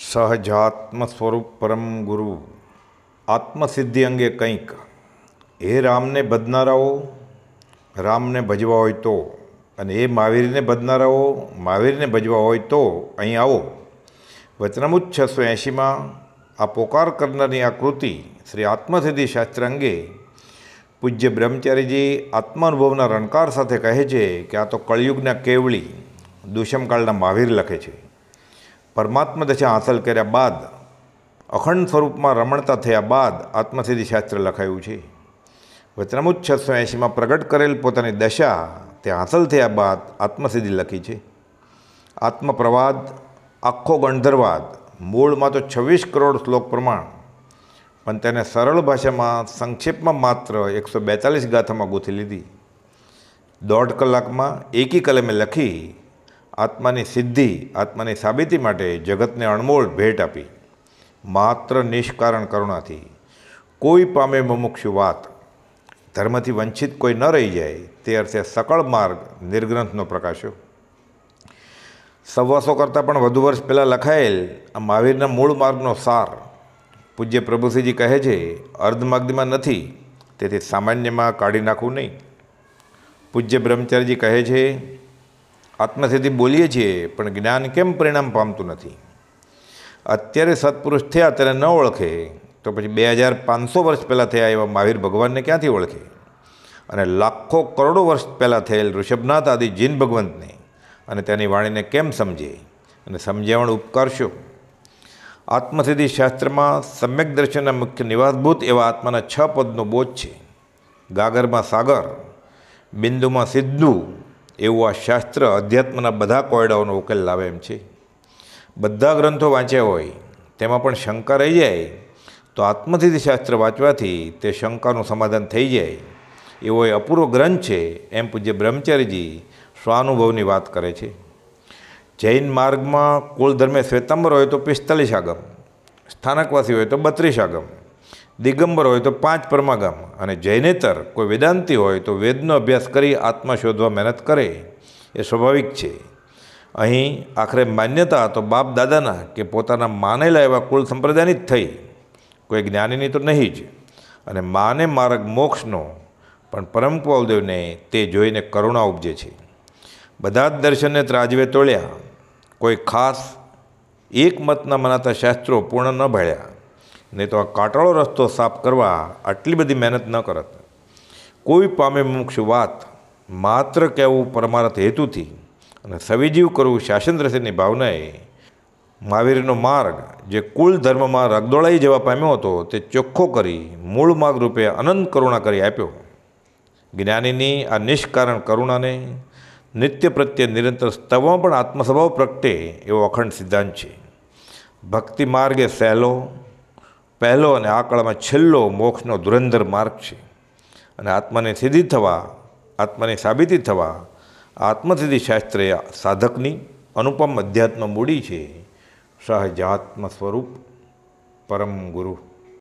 સહજાત્મ સ્વરૂપ પરમ ગુરુ આત્મસિદ્ધિ અંગે કંઈક એ રામને બદનારાઓ રામને ભજવા હોય તો અને એ મહાવીરને બદનારાઓ મહાવીરને ભજવા હોય તો અહીં આવો વચનામુત છસો એંશીમાં આ પોકાર કરનારની આ કૃતિ શ્રી આત્મસિદ્ધિ શાસ્ત્ર અંગે પૂજ્ય બ્રહ્મચારીજી અનુભવના રણકાર સાથે કહે છે કે આ તો કળિયુગના કેવળી દુષ્મકાળના મહાવીર લખે છે પરમાત્મ દશા હાંસલ કર્યા બાદ અખંડ સ્વરૂપમાં રમણતા થયા બાદ આત્મસિદ્ધિ શાસ્ત્ર લખાયું છે વચનામુજ છસો એંશીમાં પ્રગટ કરેલ પોતાની દશા તે હાંસલ થયા બાદ આત્મસિદ્ધિ લખી છે આત્મપ્રવાદ આખો ગણધરવાદ મૂળમાં તો છવ્વીસ કરોડ શ્લોક પ્રમાણ પણ તેને સરળ ભાષામાં સંક્ષેપમાં માત્ર એકસો બેતાલીસ ગાથામાં ગૂંથી લીધી દોઢ કલાકમાં એકી કલમે લખી આત્માની સિદ્ધિ આત્માની સાબિતી માટે જગતને અણમોળ ભેટ આપી માત્ર નિષ્કારણ કરુણાથી કોઈ પામે મુમુક્ષુ વાત ધર્મથી વંચિત કોઈ ન રહી જાય તે અર્થે સકળ માર્ગ નિર્ગ્રંથનો પ્રકાશ્યો સવાસો કરતાં પણ વધુ વર્ષ પહેલાં લખાયેલ આ મહાવીરના મૂળ માર્ગનો સાર પૂજ્ય પ્રભુસિંહજી કહે છે અર્ધમાગ્દિમાં નથી તેથી સામાન્યમાં કાઢી નાખવું નહીં પૂજ્ય બ્રહ્મચારીજી કહે છે આત્મસિદ્ધિ બોલીએ છીએ પણ જ્ઞાન કેમ પરિણામ પામતું નથી અત્યારે સત્પુરુષ થયા ત્યારે ન ઓળખે તો પછી બે હજાર પાંચસો વર્ષ પહેલાં થયા એવા મહાવીર ભગવાનને ક્યાંથી ઓળખે અને લાખો કરોડો વર્ષ પહેલાં થયેલ ઋષભનાથ આદિ જીન ભગવંતને અને તેની વાણીને કેમ સમજે અને સમજાવણ ઉપકારશો આત્મસિદ્ધિ શાસ્ત્રમાં સમ્યક દર્શનના મુખ્ય નિવાસભૂત એવા આત્માના છ પદનો બોધ છે ગાગરમાં સાગર બિંદુમાં સિદ્ધુ એવું આ શાસ્ત્ર અધ્યાત્મના બધા કોયડાઓનો ઉકેલ લાવે એમ છે બધા ગ્રંથો વાંચ્યા હોય તેમાં પણ શંકા રહી જાય તો આત્મથી શાસ્ત્ર વાંચવાથી તે શંકાનું સમાધાન થઈ જાય એવો એ અપૂર્વ ગ્રંથ છે એમ પૂજ્ય બ્રહ્મચારીજી સ્વાનુભવની વાત કરે છે જૈન માર્ગમાં કુલ ધર્મે શ્વેતંબર હોય તો પિસ્તાલીસ આગમ સ્થાનકવાસી હોય તો બત્રીસ આગમ દિગંબર હોય તો પાંચ પરમાગમ અને જૈનેતર કોઈ વેદાંતિ હોય તો વેદનો અભ્યાસ કરી આત્મા શોધવા મહેનત કરે એ સ્વાભાવિક છે અહીં આખરે માન્યતા તો બાપ દાદાના કે પોતાના માનેલા એવા કુલ સંપ્રદાયની જ થઈ કોઈ જ્ઞાનીની તો નહીં જ અને માને માર્ગ મોક્ષનો પણ પરમ કુવાલદેવને તે જોઈને કરુણા ઉપજે છે બધા જ દર્શનને ત્રાજવે તોળ્યા કોઈ ખાસ એક મતના મનાતા શાસ્ત્રો પૂર્ણ ન ભળ્યા નહીં તો આ કાંટાળો રસ્તો સાફ કરવા આટલી બધી મહેનત ન કરત કોઈ પામે મોક્ષ વાત માત્ર કહેવું પરમારથ હેતુથી અને સવિજીવ કરવું શાસન રસીની ભાવનાએ મહાવીરનો માર્ગ જે કુલ ધર્મમાં રગદોળાઈ જવા પામ્યો હતો તે ચોખ્ખો કરી મૂળ માર્ગ રૂપે અનંત કરુણા કરી આપ્યો જ્ઞાનીની આ નિષ્કારણ કરુણાને નિત્ય પ્રત્યે નિરંતર સ્તવમાં પણ આત્મસ્વભાવ પ્રગટે એવો અખંડ સિદ્ધાંત છે ભક્તિ માર્ગ એ સહેલો પહેલો અને આકળામાં છેલ્લો મોક્ષનો ધુરંધર માર્ગ છે અને આત્માની સિદ્ધિ થવા આત્માની સાબિતી થવા આત્મસિદ્ધિ શાસ્ત્ર સાધકની અનુપમ અધ્યાત્મ મૂડી છે સહજાત્મ સ્વરૂપ પરમ ગુરુ